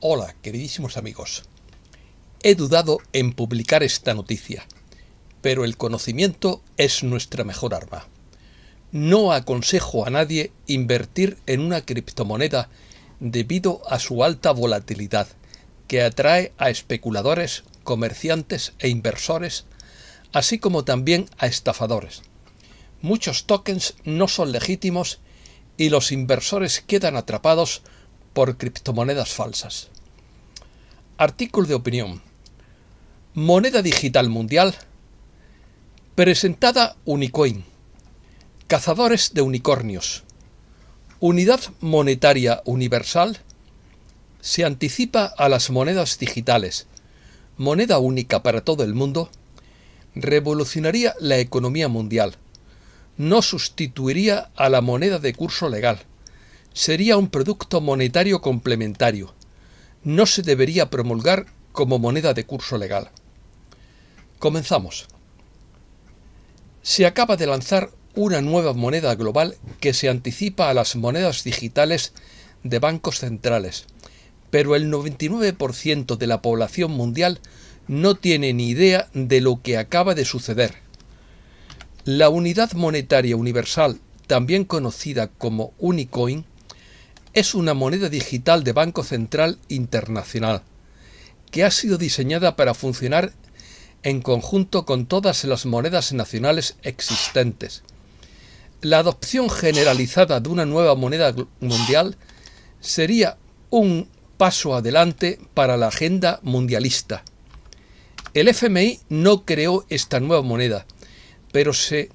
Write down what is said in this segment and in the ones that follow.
Hola, queridísimos amigos. He dudado en publicar esta noticia, pero el conocimiento es nuestra mejor arma. No aconsejo a nadie invertir en una criptomoneda debido a su alta volatilidad, que atrae a especuladores, comerciantes e inversores, así como también a estafadores. Muchos tokens no son legítimos y los inversores quedan atrapados por criptomonedas falsas. Artículo de opinión. Moneda digital mundial. Presentada Unicoin. Cazadores de unicornios. Unidad monetaria universal. Se anticipa a las monedas digitales. Moneda única para todo el mundo. Revolucionaría la economía mundial. No sustituiría a la moneda de curso legal sería un producto monetario complementario. No se debería promulgar como moneda de curso legal. Comenzamos. Se acaba de lanzar una nueva moneda global que se anticipa a las monedas digitales de bancos centrales, pero el 99% de la población mundial no tiene ni idea de lo que acaba de suceder. La unidad monetaria universal, también conocida como Unicoin, es una moneda digital de Banco Central Internacional, que ha sido diseñada para funcionar en conjunto con todas las monedas nacionales existentes. La adopción generalizada de una nueva moneda mundial sería un paso adelante para la agenda mundialista. El FMI no creó esta nueva moneda, pero se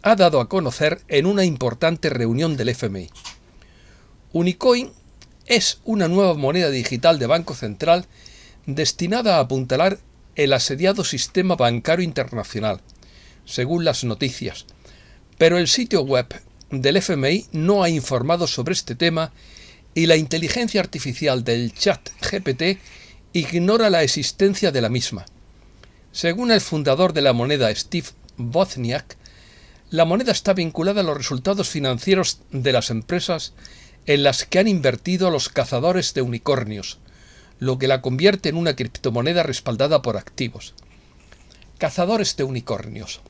ha dado a conocer en una importante reunión del FMI. Unicoin es una nueva moneda digital de Banco Central destinada a apuntalar el asediado sistema bancario internacional, según las noticias. Pero el sitio web del FMI no ha informado sobre este tema y la inteligencia artificial del chat GPT ignora la existencia de la misma. Según el fundador de la moneda Steve Wozniak, la moneda está vinculada a los resultados financieros de las empresas en las que han invertido los cazadores de unicornios, lo que la convierte en una criptomoneda respaldada por activos. Cazadores de unicornios.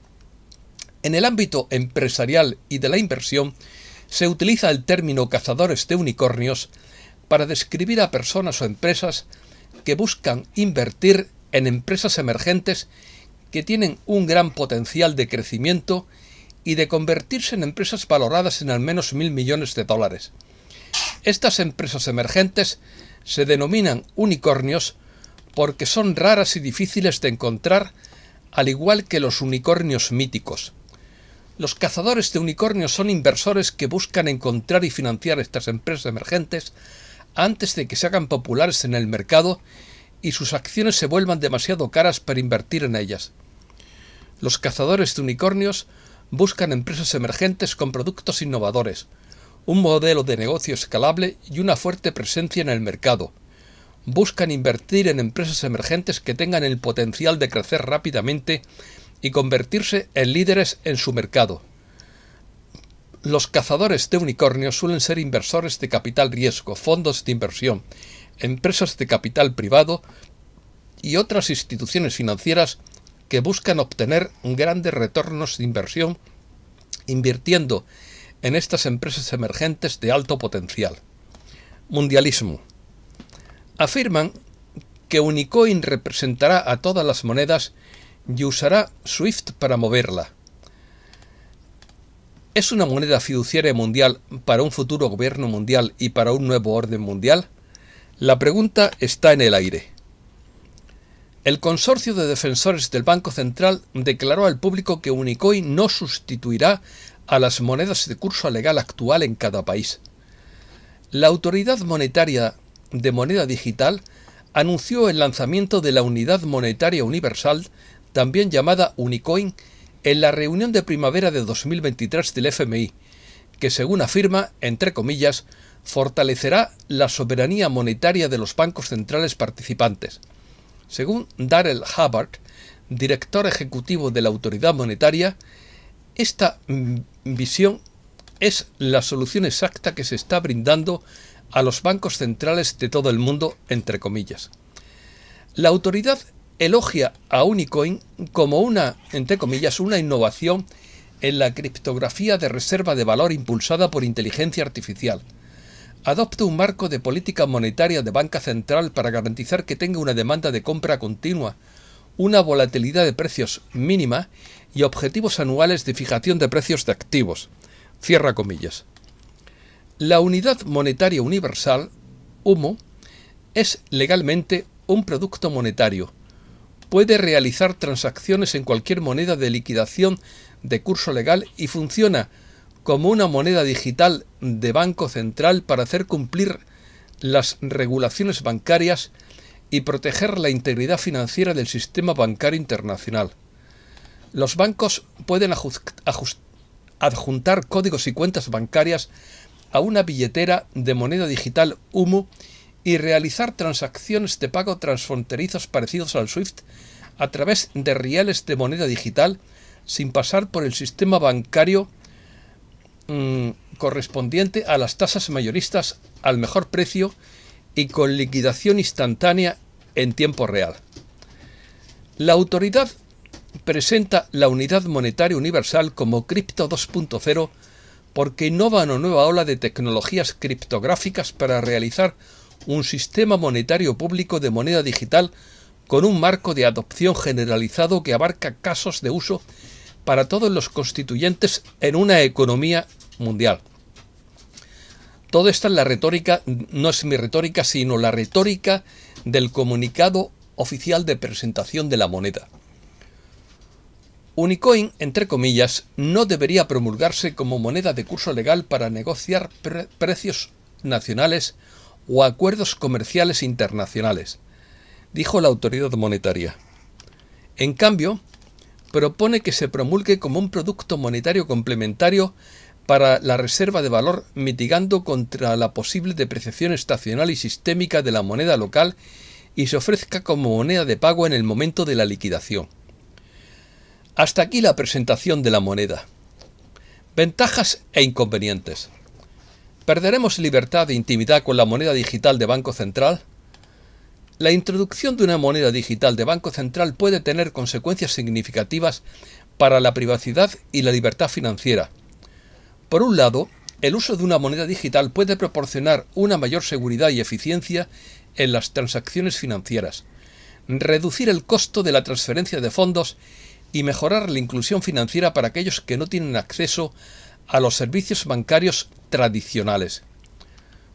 En el ámbito empresarial y de la inversión, se utiliza el término cazadores de unicornios para describir a personas o empresas que buscan invertir en empresas emergentes que tienen un gran potencial de crecimiento y de convertirse en empresas valoradas en al menos mil millones de dólares estas empresas emergentes se denominan unicornios porque son raras y difíciles de encontrar, al igual que los unicornios míticos. Los cazadores de unicornios son inversores que buscan encontrar y financiar estas empresas emergentes antes de que se hagan populares en el mercado y sus acciones se vuelvan demasiado caras para invertir en ellas. Los cazadores de unicornios buscan empresas emergentes con productos innovadores, un modelo de negocio escalable y una fuerte presencia en el mercado. Buscan invertir en empresas emergentes que tengan el potencial de crecer rápidamente y convertirse en líderes en su mercado. Los cazadores de unicornios suelen ser inversores de capital riesgo, fondos de inversión, empresas de capital privado y otras instituciones financieras que buscan obtener grandes retornos de inversión invirtiendo en estas empresas emergentes de alto potencial. Mundialismo. Afirman que Unicoin representará a todas las monedas y usará SWIFT para moverla. ¿Es una moneda fiduciaria mundial para un futuro gobierno mundial y para un nuevo orden mundial? La pregunta está en el aire. El consorcio de defensores del Banco Central declaró al público que Unicoin no sustituirá a las monedas de curso legal actual en cada país. La Autoridad Monetaria de Moneda Digital anunció el lanzamiento de la Unidad Monetaria Universal, también llamada Unicoin, en la reunión de primavera de 2023 del FMI, que según afirma, entre comillas, fortalecerá la soberanía monetaria de los bancos centrales participantes. Según Darrell Hubbard, director ejecutivo de la Autoridad Monetaria, esta mm, visión es la solución exacta que se está brindando a los bancos centrales de todo el mundo, entre comillas. La autoridad elogia a Unicoin como una, entre comillas, una innovación en la criptografía de reserva de valor impulsada por inteligencia artificial. Adopta un marco de política monetaria de banca central para garantizar que tenga una demanda de compra continua, una volatilidad de precios mínima y objetivos anuales de fijación de precios de activos. Cierra comillas. La unidad monetaria universal, HUMO, es legalmente un producto monetario. Puede realizar transacciones en cualquier moneda de liquidación de curso legal y funciona como una moneda digital de Banco Central para hacer cumplir las regulaciones bancarias y proteger la integridad financiera del sistema bancario internacional. Los bancos pueden adjuntar códigos y cuentas bancarias a una billetera de moneda digital UMU y realizar transacciones de pago transfronterizos parecidos al SWIFT a través de rieles de moneda digital sin pasar por el sistema bancario mm, correspondiente a las tasas mayoristas al mejor precio y con liquidación instantánea en tiempo real. La autoridad presenta la unidad monetaria universal como Crypto 2.0 porque innova una nueva ola de tecnologías criptográficas para realizar un sistema monetario público de moneda digital con un marco de adopción generalizado que abarca casos de uso para todos los constituyentes en una economía mundial. Todo esto es la retórica, no es mi retórica, sino la retórica del comunicado oficial de presentación de la moneda. Unicoin, entre comillas, no debería promulgarse como moneda de curso legal para negociar precios nacionales o acuerdos comerciales internacionales, dijo la autoridad monetaria. En cambio, propone que se promulgue como un producto monetario complementario para la reserva de valor, mitigando contra la posible depreciación estacional y sistémica de la moneda local y se ofrezca como moneda de pago en el momento de la liquidación. Hasta aquí la presentación de la moneda. Ventajas e inconvenientes. ¿Perderemos libertad e intimidad con la moneda digital de Banco Central? La introducción de una moneda digital de Banco Central puede tener consecuencias significativas para la privacidad y la libertad financiera. Por un lado, el uso de una moneda digital puede proporcionar una mayor seguridad y eficiencia en las transacciones financieras, reducir el costo de la transferencia de fondos y mejorar la inclusión financiera para aquellos que no tienen acceso a los servicios bancarios tradicionales.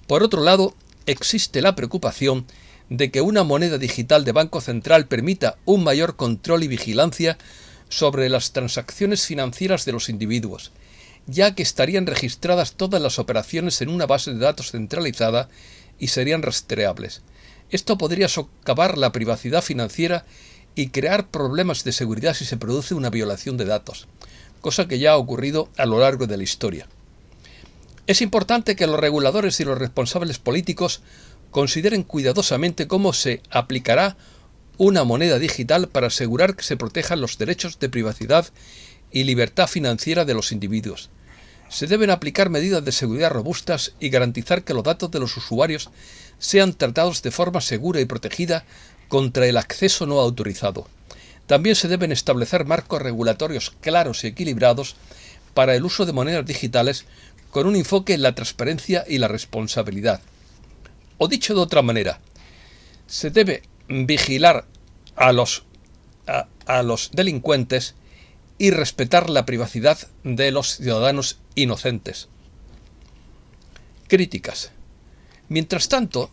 Por otro lado, existe la preocupación de que una moneda digital de Banco Central permita un mayor control y vigilancia sobre las transacciones financieras de los individuos, ya que estarían registradas todas las operaciones en una base de datos centralizada y serían rastreables. Esto podría socavar la privacidad financiera y crear problemas de seguridad si se produce una violación de datos, cosa que ya ha ocurrido a lo largo de la historia. Es importante que los reguladores y los responsables políticos consideren cuidadosamente cómo se aplicará una moneda digital para asegurar que se protejan los derechos de privacidad y libertad financiera de los individuos. Se deben aplicar medidas de seguridad robustas y garantizar que los datos de los usuarios sean tratados de forma segura y protegida contra el acceso no autorizado. También se deben establecer marcos regulatorios claros y equilibrados para el uso de monedas digitales con un enfoque en la transparencia y la responsabilidad. O dicho de otra manera, se debe vigilar a los, a, los delincuentes y respetar la privacidad de los ciudadanos inocentes. Críticas. Mientras tanto,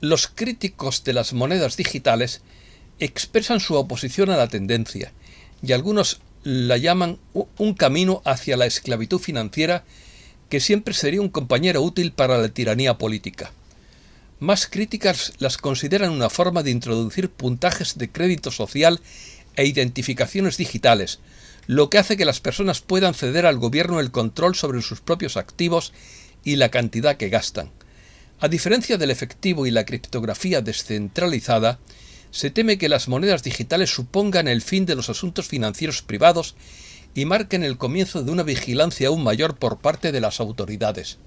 los críticos de las monedas digitales expresan su oposición a la tendencia y algunos la llaman un camino hacia la esclavitud financiera que siempre sería un compañero útil para la tiranía política. Más críticas las consideran una forma de introducir puntajes de crédito social e identificaciones digitales, lo que hace que las personas puedan ceder al gobierno el control sobre sus propios activos y la cantidad que gastan. A diferencia del efectivo y la criptografía descentralizada, se teme que las monedas digitales supongan el fin de los asuntos financieros privados y marquen el comienzo de una vigilancia aún mayor por parte de las autoridades.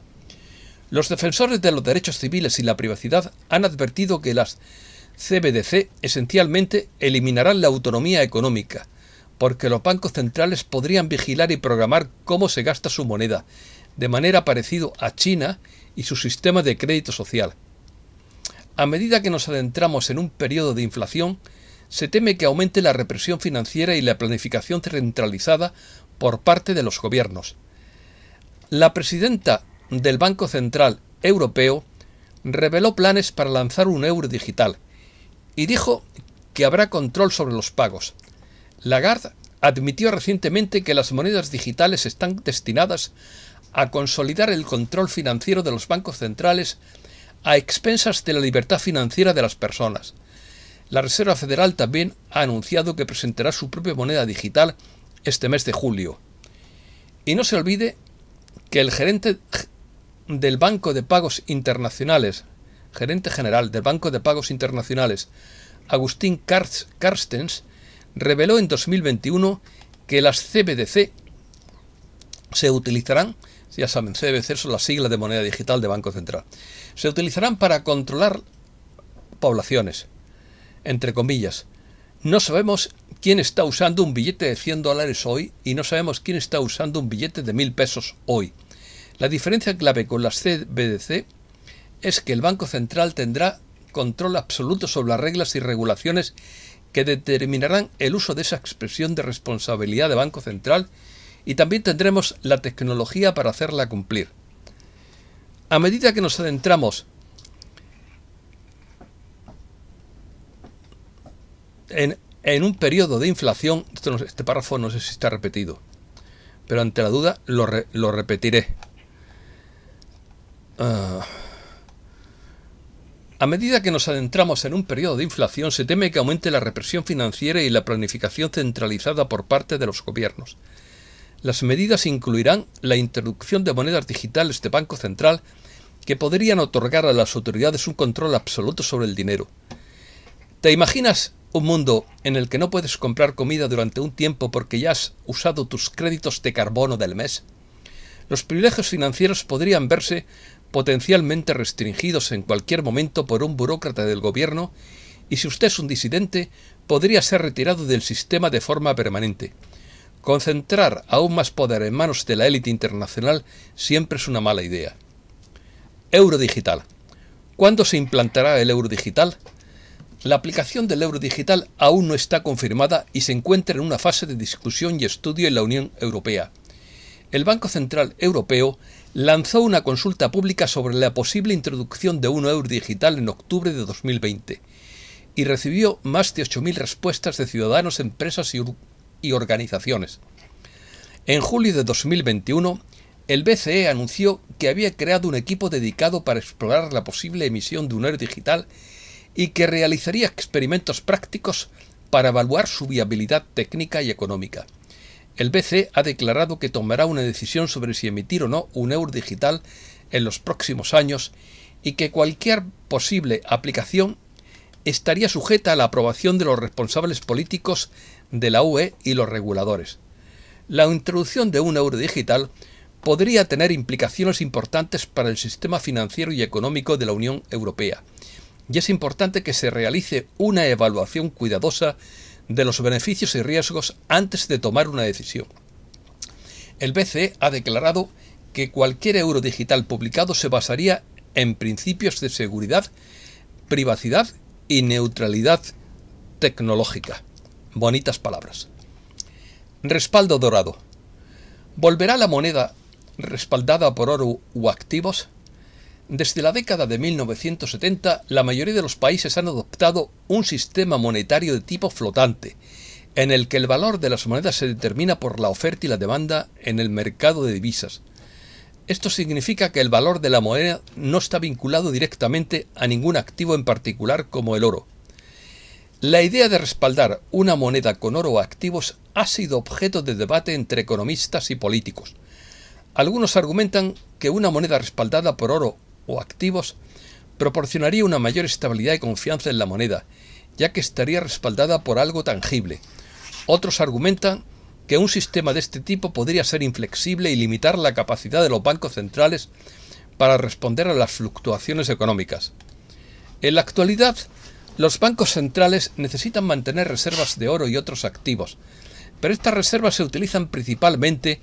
Los defensores de los derechos civiles y la privacidad han advertido que las CBDC esencialmente eliminarán la autonomía económica, porque los bancos centrales podrían vigilar y programar cómo se gasta su moneda, de manera parecida a China y su sistema de crédito social. A medida que nos adentramos en un periodo de inflación, se teme que aumente la represión financiera y la planificación centralizada por parte de los gobiernos. La presidenta del Banco Central Europeo reveló planes para lanzar un euro digital y dijo que habrá control sobre los pagos. Lagarde admitió recientemente que las monedas digitales están destinadas a consolidar el control financiero de los bancos centrales a expensas de la libertad financiera de las personas. La Reserva Federal también ha anunciado que presentará su propia moneda digital este mes de julio. Y no se olvide que el gerente del Banco de Pagos Internacionales, gerente general del Banco de Pagos Internacionales, Agustín Karstens, reveló en 2021 que las CBDC se utilizarán ya saben, CBDC son las siglas de moneda digital de Banco Central, se utilizarán para controlar poblaciones, entre comillas. No sabemos quién está usando un billete de 100 dólares hoy y no sabemos quién está usando un billete de 1000 pesos hoy. La diferencia clave con las CBDC es que el Banco Central tendrá control absoluto sobre las reglas y regulaciones que determinarán el uso de esa expresión de responsabilidad de Banco Central y también tendremos la tecnología para hacerla cumplir. A medida que nos adentramos en, un periodo de inflación, este párrafo no sé si está repetido, pero ante la duda lo, repetiré. Ah. A medida que nos adentramos en un periodo de inflación, se teme que aumente la represión financiera y la planificación centralizada por parte de los gobiernos. Las medidas incluirán la introducción de monedas digitales de Banco Central que podrían otorgar a las autoridades un control absoluto sobre el dinero. ¿Te imaginas un mundo en el que no puedes comprar comida durante un tiempo porque ya has usado tus créditos de carbono del mes? Los privilegios financieros podrían verse potencialmente restringidos en cualquier momento por un burócrata del gobierno y si usted es un disidente podría ser retirado del sistema de forma permanente. Concentrar aún más poder en manos de la élite internacional siempre es una mala idea. Euro digital. ¿Cuándo se implantará el euro digital? La aplicación del euro digital aún no está confirmada y se encuentra en una fase de discusión y estudio en la Unión Europea. El Banco Central Europeo lanzó una consulta pública sobre la posible introducción de un euro digital en octubre de 2020 y recibió más de 8.000 respuestas de ciudadanos, empresas y y organizaciones. En julio de 2021, el BCE anunció que había creado un equipo dedicado para explorar la posible emisión de un euro digital y que realizaría experimentos prácticos para evaluar su viabilidad técnica y económica. El BCE ha declarado que tomará una decisión sobre si emitir o no un euro digital en los próximos años y que cualquier posible aplicación estaría sujeta a la aprobación de los responsables políticos de la UE y los reguladores. La introducción de un euro digital podría tener implicaciones importantes para el sistema financiero y económico de la Unión Europea, y es importante que se realice una evaluación cuidadosa de los beneficios y riesgos antes de tomar una decisión. El BCE ha declarado que cualquier euro digital publicado se basaría en principios de seguridad, privacidad y neutralidad tecnológica. Bonitas palabras. Respaldo dorado. ¿Volverá la moneda respaldada por oro u activos? Desde la década de 1970, la mayoría de los países han adoptado un sistema monetario de tipo flotante, en el que el valor de las monedas se determina por la oferta y la demanda en el mercado de divisas. Esto significa que el valor de la moneda no está vinculado directamente a ningún activo en particular como el oro, la idea de respaldar una moneda con oro o activos ha sido objeto de debate entre economistas y políticos. Algunos argumentan que una moneda respaldada por oro o activos proporcionaría una mayor estabilidad y confianza en la moneda, ya que estaría respaldada por algo tangible. Otros argumentan que un sistema de este tipo podría ser inflexible y limitar la capacidad de los bancos centrales para responder a las fluctuaciones económicas. En la actualidad, los bancos centrales necesitan mantener reservas de oro y otros activos, pero estas reservas se utilizan principalmente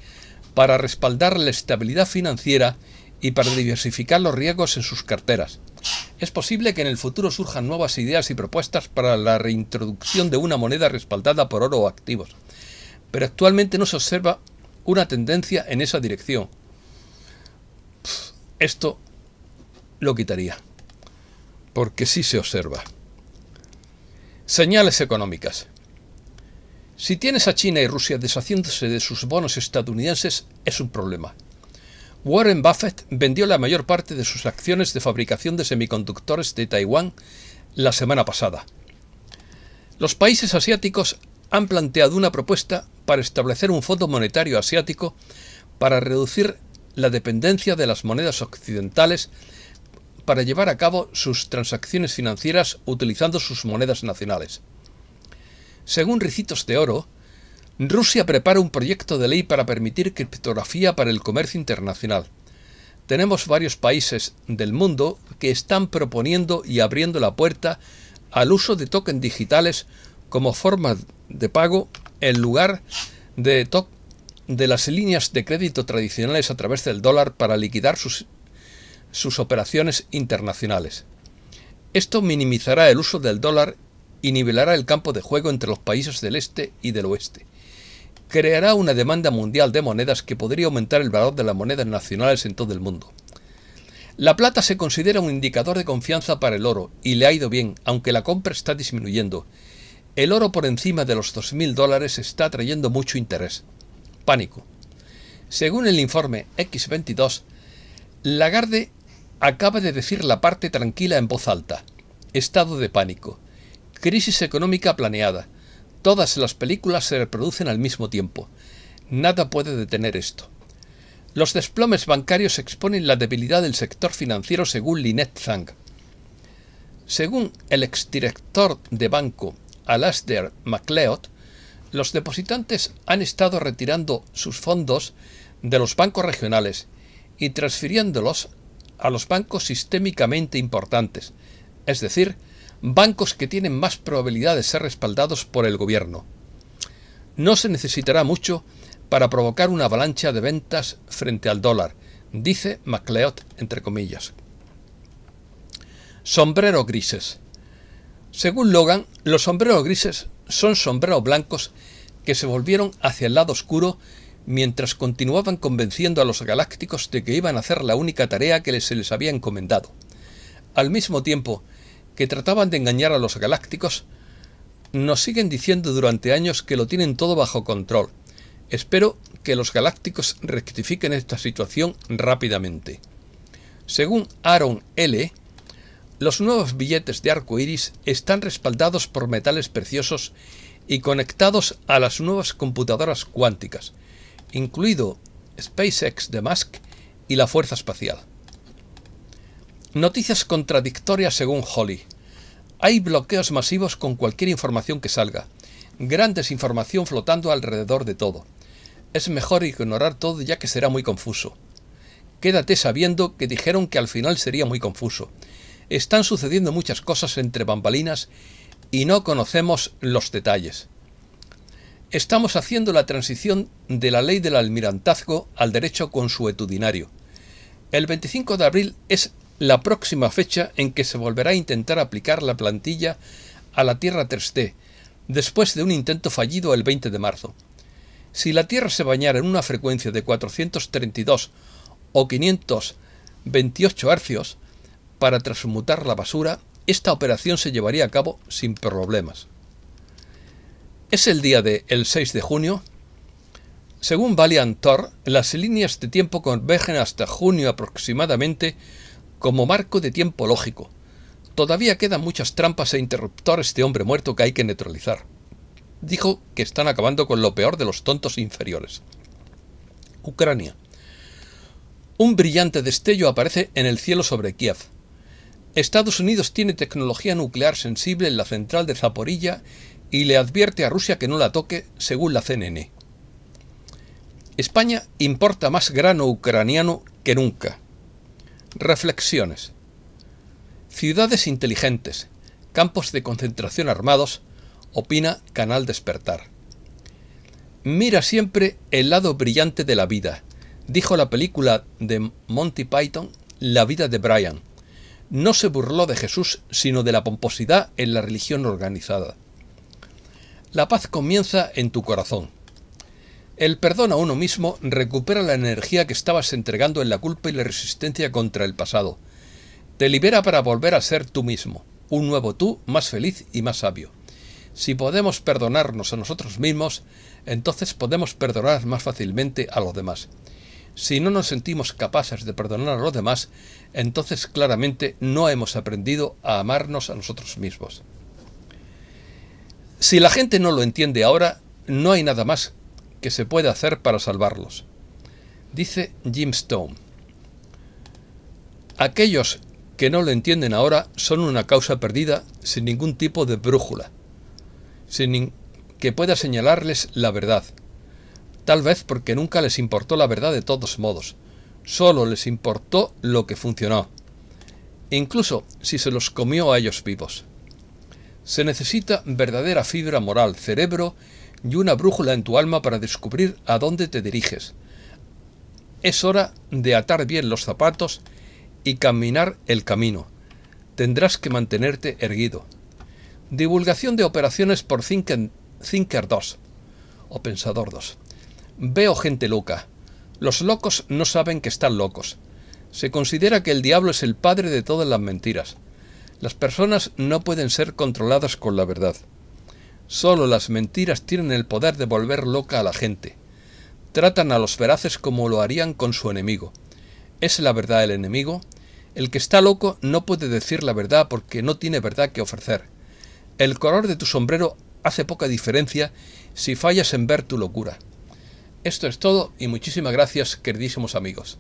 para respaldar la estabilidad financiera y para diversificar los riesgos en sus carteras. Es posible que en el futuro surjan nuevas ideas y propuestas para la reintroducción de una moneda respaldada por oro o activos, pero actualmente no se observa una tendencia en esa dirección. esto lo quitaría, porque sí se observa. Señales económicas. Si tienes a China y Rusia deshaciéndose de sus bonos estadounidenses, es un problema. Warren Buffett vendió la mayor parte de sus acciones de fabricación de semiconductores de Taiwán la semana pasada. Los países asiáticos han planteado una propuesta para establecer un fondo monetario asiático para reducir la dependencia de las monedas occidentales para llevar a cabo sus transacciones financieras utilizando sus monedas nacionales. Según Ricitos de Oro, Rusia prepara un proyecto de ley para permitir criptografía para el comercio internacional. Tenemos varios países del mundo que están proponiendo y abriendo la puerta al uso de tokens digitales como forma de pago en lugar de, de las líneas de crédito tradicionales a través del dólar para liquidar sus sus operaciones internacionales. Esto minimizará el uso del dólar y nivelará el campo de juego entre los países del este y del oeste. Creará una demanda mundial de monedas que podría aumentar el valor de las monedas nacionales en todo el mundo. La plata se considera un indicador de confianza para el oro y le ha ido bien, aunque la compra está disminuyendo. El oro por encima de los 2.000 dólares está atrayendo mucho interés. Pánico. Según el informe X22, Lagarde Acaba de decir la parte tranquila en voz alta. Estado de pánico. Crisis económica planeada. Todas las películas se reproducen al mismo tiempo. Nada puede detener esto. Los desplomes bancarios exponen la debilidad del sector financiero según Lynette Zhang. Según el exdirector de banco Alasdair MacLeod, los depositantes han estado retirando sus fondos de los bancos regionales y transfiriéndolos a los bancos sistémicamente importantes, es decir, bancos que tienen más probabilidad de ser respaldados por el gobierno. No se necesitará mucho para provocar una avalancha de ventas frente al dólar, dice MacLeod entre comillas. Sombreros grises. Según Logan, los sombreros grises son sombreros blancos que se volvieron hacia el lado oscuro mientras continuaban convenciendo a los galácticos de que iban a hacer la única tarea que se les había encomendado. Al mismo tiempo que trataban de engañar a los galácticos, nos siguen diciendo durante años que lo tienen todo bajo control. Espero que los galácticos rectifiquen esta situación rápidamente. Según Aaron L., los nuevos billetes de arco iris están respaldados por metales preciosos y conectados a las nuevas computadoras cuánticas, incluido SpaceX de Musk y la Fuerza Espacial. Noticias contradictorias según Holly. Hay bloqueos masivos con cualquier información que salga. Gran desinformación flotando alrededor de todo. Es mejor ignorar todo ya que será muy confuso. Quédate sabiendo que dijeron que al final sería muy confuso. Están sucediendo muchas cosas entre bambalinas y no conocemos los detalles. Estamos haciendo la transición de la ley del almirantazgo al derecho consuetudinario. El 25 de abril es la próxima fecha en que se volverá a intentar aplicar la plantilla a la Tierra 3D, después de un intento fallido el 20 de marzo. Si la Tierra se bañara en una frecuencia de 432 o 528 hercios para transmutar la basura, esta operación se llevaría a cabo sin problemas. Es el día de el 6 de junio. Según Valiantor, Thor, las líneas de tiempo convergen hasta junio aproximadamente como marco de tiempo lógico. Todavía quedan muchas trampas e interruptores de hombre muerto que hay que neutralizar. Dijo que están acabando con lo peor de los tontos inferiores. Ucrania. Un brillante destello aparece en el cielo sobre Kiev. Estados Unidos tiene tecnología nuclear sensible en la central de Zaporilla y le advierte a Rusia que no la toque, según la CNN. España importa más grano ucraniano que nunca. Reflexiones. Ciudades inteligentes, campos de concentración armados, opina Canal Despertar. Mira siempre el lado brillante de la vida, dijo la película de Monty Python La vida de Brian. No se burló de Jesús, sino de la pomposidad en la religión organizada. La paz comienza en tu corazón. El perdón a uno mismo recupera la energía que estabas entregando en la culpa y la resistencia contra el pasado. Te libera para volver a ser tú mismo, un nuevo tú más feliz y más sabio. Si podemos perdonarnos a nosotros mismos, entonces podemos perdonar más fácilmente a los demás. Si no nos sentimos capaces de perdonar a los demás, entonces claramente no hemos aprendido a amarnos a nosotros mismos. Si la gente no lo entiende ahora, no hay nada más que se pueda hacer para salvarlos. Dice Jim Stone. Aquellos que no lo entienden ahora son una causa perdida sin ningún tipo de brújula, sin que pueda señalarles la verdad. Tal vez porque nunca les importó la verdad de todos modos, solo les importó lo que funcionó, incluso si se los comió a ellos vivos. Se necesita verdadera fibra moral, cerebro y una brújula en tu alma para descubrir a dónde te diriges. Es hora de atar bien los zapatos y caminar el camino. Tendrás que mantenerte erguido. Divulgación de operaciones por Thinker, 2 o Pensador 2. Veo gente loca. Los locos no saben que están locos. Se considera que el diablo es el padre de todas las mentiras. Las personas no pueden ser controladas con la verdad. Solo las mentiras tienen el poder de volver loca a la gente. Tratan a los veraces como lo harían con su enemigo. ¿Es la verdad el enemigo? El que está loco no puede decir la verdad porque no tiene verdad que ofrecer. El color de tu sombrero hace poca diferencia si fallas en ver tu locura. Esto es todo y muchísimas gracias, queridísimos amigos.